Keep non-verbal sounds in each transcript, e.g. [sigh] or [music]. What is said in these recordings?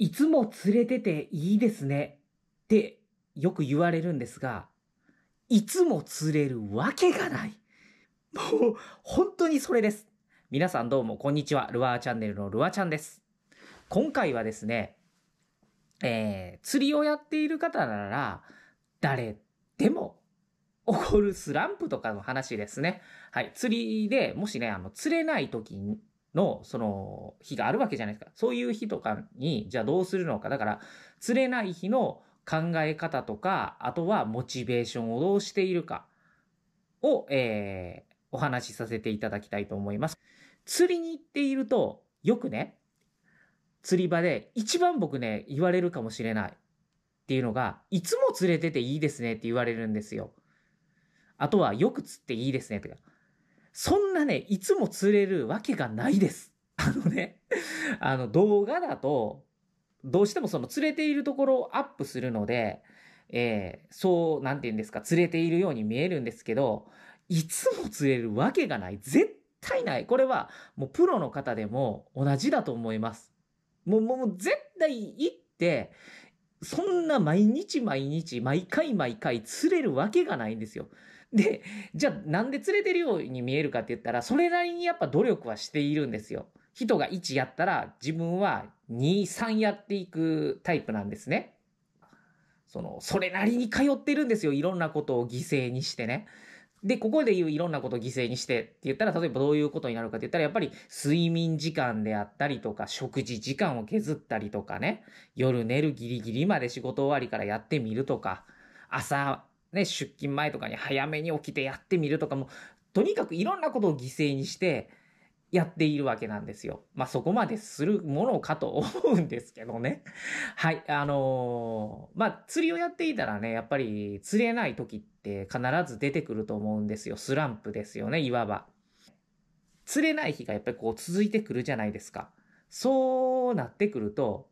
いつも連れてていいですねってよく言われるんですが、いつも釣れるわけがない。もう、本当にそれです。皆さんどうも、こんにちは。ルアーチャンネルのルアちゃんです。今回はですね、えー、釣りをやっている方なら、誰でも起こるスランプとかの話ですね。はい。釣りで、もしね、あの、釣れない時の、その、日があるわけじゃないですか。そういう日とかに、じゃあどうするのか。だから、釣れない日の考え方とか、あとはモチベーションをどうしているかを、えー、お話しさせていただきたいと思います。釣りに行っていると、よくね、釣り場で一番僕ね、言われるかもしれないっていうのが、いつも釣れてていいですねって言われるんですよ。あとはよく釣っていいですねとか。そんなね、いつも釣れるわけがないです。[laughs] あのね、あの動画だと、どうしてもその釣れているところをアップするので、えー、そう、なんて言うんですか、釣れているように見えるんですけど、いつも釣れるわけがない。絶対ない。これは、もうプロの方でも同じだと思います。もう、もう、絶対行って、そんな毎日毎日、毎回毎回釣れるわけがないんですよ。で、じゃあなんで連れてるように見えるかって言ったら、それなりにやっぱ努力はしているんですよ。人が1やったら自分は2、3やっていくタイプなんですね。その、それなりに通ってるんですよ。いろんなことを犠牲にしてね。で、ここで言ういろんなことを犠牲にしてって言ったら、例えばどういうことになるかって言ったら、やっぱり睡眠時間であったりとか、食事時間を削ったりとかね、夜寝るギリギリまで仕事終わりからやってみるとか、朝ね、出勤前とかに早めに起きてやってみるとかも、とにかくいろんなことを犠牲にしてやっているわけなんですよ。まあ、そこまでするものかと思うんですけどね。[laughs] はい、あのー、まあ、釣りをやっていたらね、やっぱり釣れない時って必ず出てくると思うんですよ。スランプですよね、いわば。釣れない日がやっぱりこう続いてくるじゃないですか。そうなってくると、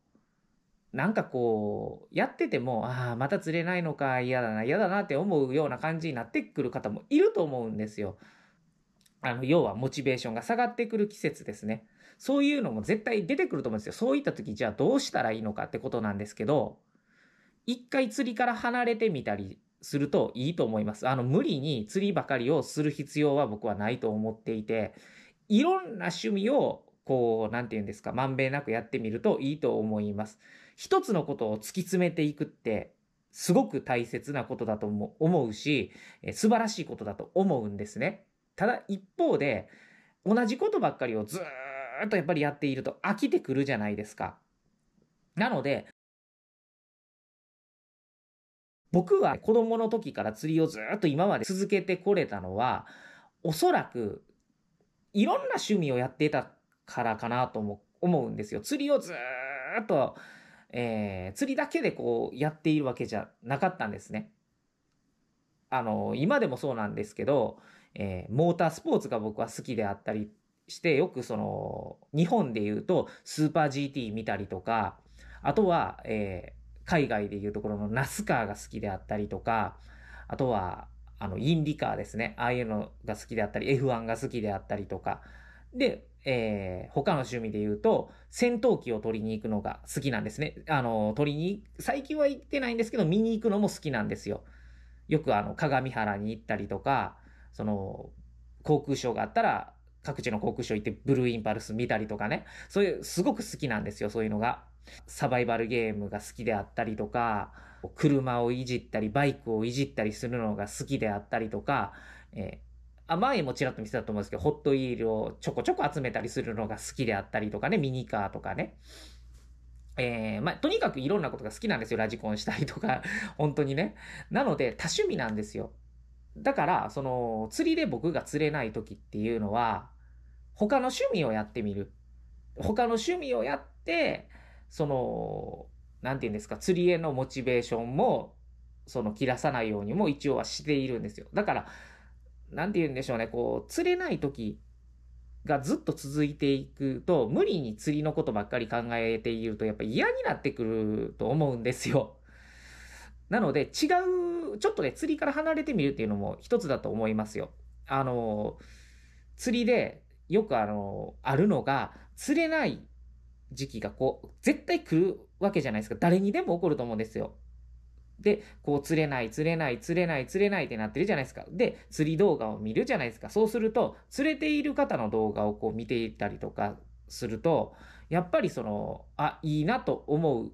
なんかこう、やってても、ああ、また釣れないのか、嫌だな、嫌だなって思うような感じになってくる方もいると思うんですよ。あの、要はモチベーションが下がってくる季節ですね。そういうのも絶対出てくると思うんですよ。そういった時、じゃあどうしたらいいのかってことなんですけど、一回釣りから離れてみたりするといいと思います。あの、無理に釣りばかりをする必要は僕はないと思っていて、いろんな趣味を、こう、なんて言うんですか、まんべんなくやってみるといいと思います。一つのことを突き詰めていくってすごく大切なことだと思うし、素晴らしいことだと思うんですね。ただ一方で同じことばっかりをずっとやっぱりやっていると飽きてくるじゃないですか。なので、僕は子供の時から釣りをずっと今まで続けてこれたのは、おそらくいろんな趣味をやってたからかなと思うんですよ。釣りをずっとえー、釣りだけでこうやっているわけじゃなかったんですね。あの、今でもそうなんですけど、えー、モータースポーツが僕は好きであったりして、よくその、日本で言うとスーパー GT 見たりとか、あとは、えー、海外でいうところのナスカーが好きであったりとか、あとは、あの、インディカーですね。ああいうのが好きであったり、F1 が好きであったりとか。で、えー、他の趣味で言うと、戦闘機を取りに行くのが好きなんですね。あの、取りに、最近は行ってないんですけど、見に行くのも好きなんですよ。よくあの、鏡原に行ったりとか、その、航空ショーがあったら、各地の航空ショー行ってブルーインパルス見たりとかね。そういう、すごく好きなんですよ、そういうのが。サバイバルゲームが好きであったりとか、車をいじったり、バイクをいじったりするのが好きであったりとか、えー甘いもちらっと見せたと思うんですけど、ホットイールをちょこちょこ集めたりするのが好きであったりとかね、ミニカーとかね。えー、まあ、とにかくいろんなことが好きなんですよ。ラジコンしたりとか、[laughs] 本当にね。なので、多趣味なんですよ。だから、その、釣りで僕が釣れない時っていうのは、他の趣味をやってみる。他の趣味をやって、その、なんて言うんですか、釣りへのモチベーションも、その、切らさないようにも一応はしているんですよ。だから、何て言うんでしょうね、こう、釣れない時がずっと続いていくと、無理に釣りのことばっかり考えていると、やっぱ嫌になってくると思うんですよ。[laughs] なので、違う、ちょっとね、釣りから離れてみるっていうのも一つだと思いますよ。あの、釣りで、よくあの、あるのが、釣れない時期がこう、絶対来るわけじゃないですか。誰にでも起こると思うんですよ。で、こう釣れない、釣れない、釣れない、釣れないってなってるじゃないですか。で、釣り動画を見るじゃないですか。そうすると、釣れている方の動画をこう見ていたりとかすると、やっぱりその、あ、いいなと思う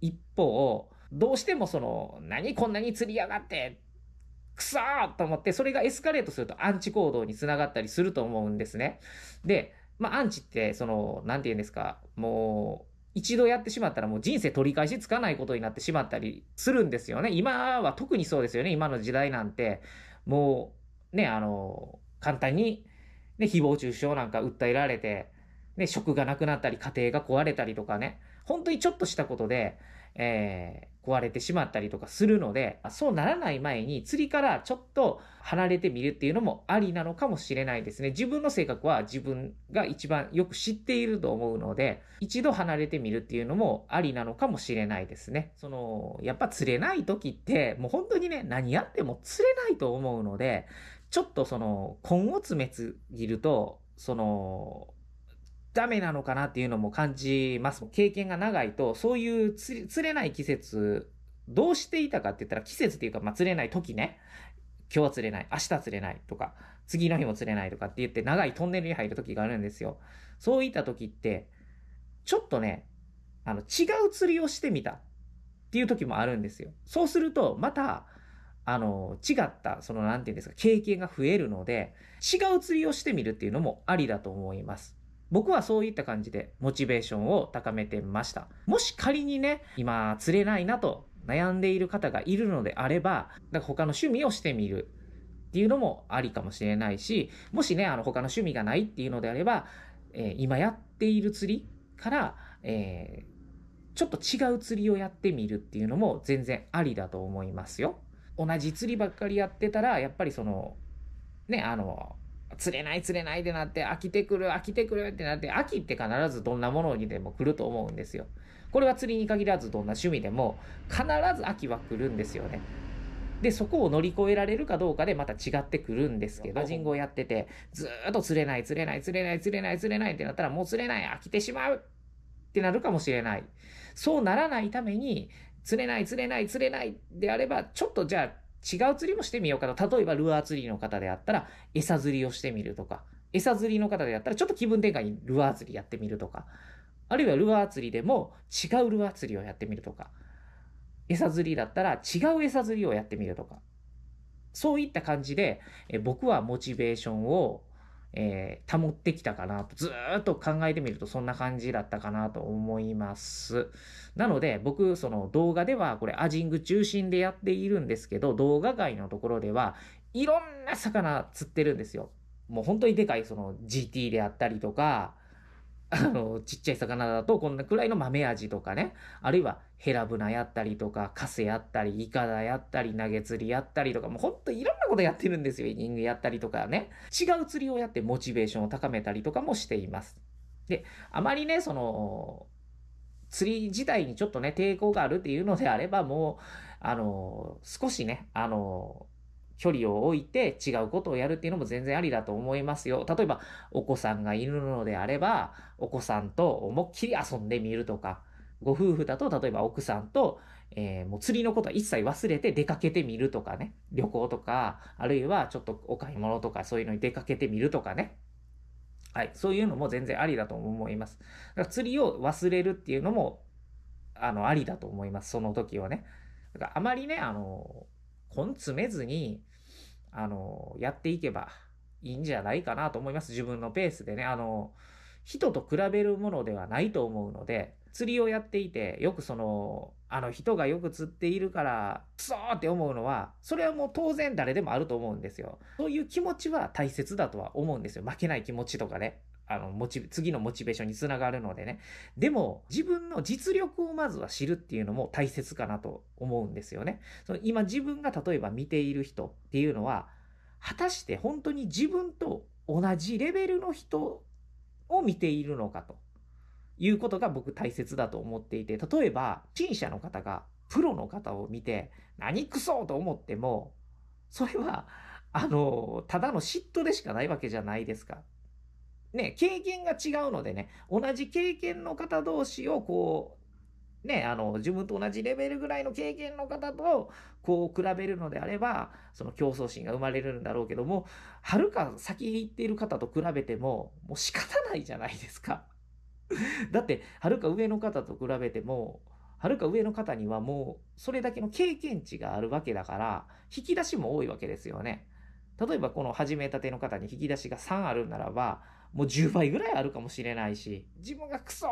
一方、どうしてもその、何こんなに釣りやがってくそーと思って、それがエスカレートするとアンチ行動につながったりすると思うんですね。で、まあ、アンチって、その、なんて言うんですか、もう、一度やってしまったらもう人生取り返しつかないことになってしまったりするんですよね。今は特にそうですよね。今の時代なんて、もう、ね、あの、簡単に、ね、誹謗中傷なんか訴えられて、ね、職がなくなったり、家庭が壊れたりとかね、本当にちょっとしたことで、えー、壊れてしまったりとかするので、そうならない前に釣りからちょっと離れてみるっていうのもありなのかもしれないですね。自分の性格は自分が一番よく知っていると思うので、一度離れてみるっていうのもありなのかもしれないですね。その、やっぱ釣れない時って、もう本当にね、何やっても釣れないと思うので、ちょっとその、根を詰めすぎると、その、ダメなのかなっていうのも感じます。経験が長いと、そういう釣れない季節、どうしていたかって言ったら、季節っていうか、まあ、釣れない時ね。今日は釣れない、明日釣れないとか、次の日も釣れないとかって言って長いトンネルに入る時があるんですよ。そういった時って、ちょっとね、あの、違う釣りをしてみたっていう時もあるんですよ。そうすると、また、あの、違った、その、なんていうんですか、経験が増えるので、違う釣りをしてみるっていうのもありだと思います。僕はそういった感じでモチベーションを高めてました。もし仮にね、今釣れないなと悩んでいる方がいるのであれば、だから他の趣味をしてみるっていうのもありかもしれないし、もしね、あの他の趣味がないっていうのであれば、えー、今やっている釣りから、えー、ちょっと違う釣りをやってみるっていうのも全然ありだと思いますよ。同じ釣りばっかりやってたら、やっぱりその、ね、あの、釣れない釣れないってなって飽きてくる飽きてくるってなって秋って必ずどんなものにでも来ると思うんですよ。これは釣りに限らずどんな趣味でも必ず秋は来るんですよね。で、そこを乗り越えられるかどうかでまた違ってくるんですけど、人語をやってて、ずっと釣れない、釣れない、釣れない、釣れない、釣れないってなったら、もう釣れない、飽きてしまうってなるかもしれない。そうならないために、釣れない、釣れない、釣れないであれば、ちょっとじゃあ、違う釣りもしてみようかと。例えばルアー釣りの方であったら、餌釣りをしてみるとか、餌釣りの方であったら、ちょっと気分転換にルアー釣りやってみるとか、あるいはルアー釣りでも違うルアー釣りをやってみるとか、餌釣りだったら違う餌釣りをやってみるとか、そういった感じで、え僕はモチベーションをえー、保ってきたかなと、ずっと考えてみるとそんな感じだったかなと思います。なので、僕、その動画ではこれアジング中心でやっているんですけど、動画外のところでは、いろんな魚釣ってるんですよ。もう本当にでかいその GT であったりとか、あの、ちっちゃい魚だとこんなくらいの豆味とかね、あるいはヘラブナやったりとか、カスやったり、イカダやったり、投げ釣りやったりとか、もうほんといろんなことやってるんですよ。イニングやったりとかね。違う釣りをやってモチベーションを高めたりとかもしています。で、あまりね、その、釣り自体にちょっとね、抵抗があるっていうのであれば、もう、あの、少しね、あの、距離を置いて違うことをやるっていうのも全然ありだと思いますよ。例えば、お子さんがいるのであれば、お子さんと思いっきり遊んでみるとか、ご夫婦だと、例えば奥さんと、えー、もう釣りのことは一切忘れて出かけてみるとかね。旅行とか、あるいはちょっとお買い物とかそういうのに出かけてみるとかね。はい。そういうのも全然ありだと思います。だから釣りを忘れるっていうのも、あの、ありだと思います。その時はね。だからあまりね、あの、根詰めずに、あの、やっていけばいいんじゃないかなと思います。自分のペースでね。あの、人と比べるものではないと思うので、釣りをやっていて、よくその、あの人がよく釣っているから、ツソーって思うのは、それはもう当然誰でもあると思うんですよ。そういう気持ちは大切だとは思うんですよ。負けない気持ちとかね。あの、モチベ、次のモチベーションにつながるのでね。でも、自分の実力をまずは知るっていうのも大切かなと思うんですよね。その今自分が例えば見ている人っていうのは、果たして本当に自分と同じレベルの人を見ているのかということが僕大切だと思っていて、例えば、陳謝の方がプロの方を見て、何くそと思っても、それは、あの、ただの嫉妬でしかないわけじゃないですか。ね、経験が違うのでね、同じ経験の方同士をこう、ね、あの、自分と同じレベルぐらいの経験の方と、こう、比べるのであれば、その競争心が生まれるんだろうけども、はるか先に行っている方と比べても、もう仕方ないじゃないですか。[laughs] だって、はるか上の方と比べても、はるか上の方にはもう、それだけの経験値があるわけだから、引き出しも多いわけですよね。例えばこの始めたての方に引き出しが3あるならばもう10倍ぐらいあるかもしれないし自分がクソ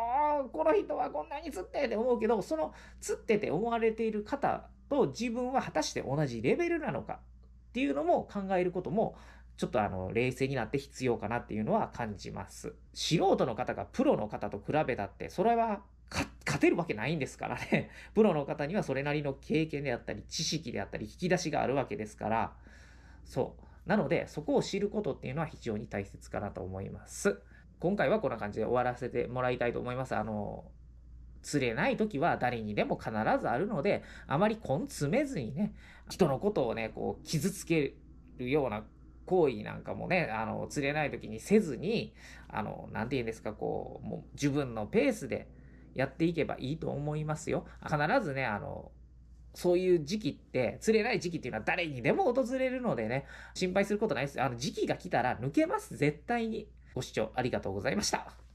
この人はこんなに釣ってって思うけどその釣ってて思われている方と自分は果たして同じレベルなのかっていうのも考えることもちょっとあの冷静になって必要かなっていうのは感じます素人の方がプロの方と比べたってそれは勝てるわけないんですからね [laughs] プロの方にはそれなりの経験であったり知識であったり引き出しがあるわけですからそうなので、そこを知ることっていうのは非常に大切かなと思います。今回はこんな感じで終わらせてもらいたいと思います。あの、釣れない時は誰にでも必ずあるので、あまり根詰めずにね、人のことをね、こう、傷つけるような行為なんかもね、あの、釣れない時にせずに、あの、なんて言うんですか、こう、もう自分のペースでやっていけばいいと思いますよ。必ずね、あの、そういう時期って、釣れない時期っていうのは誰にでも訪れるのでね、心配することないです。あの、時期が来たら抜けます、絶対に。ご視聴ありがとうございました。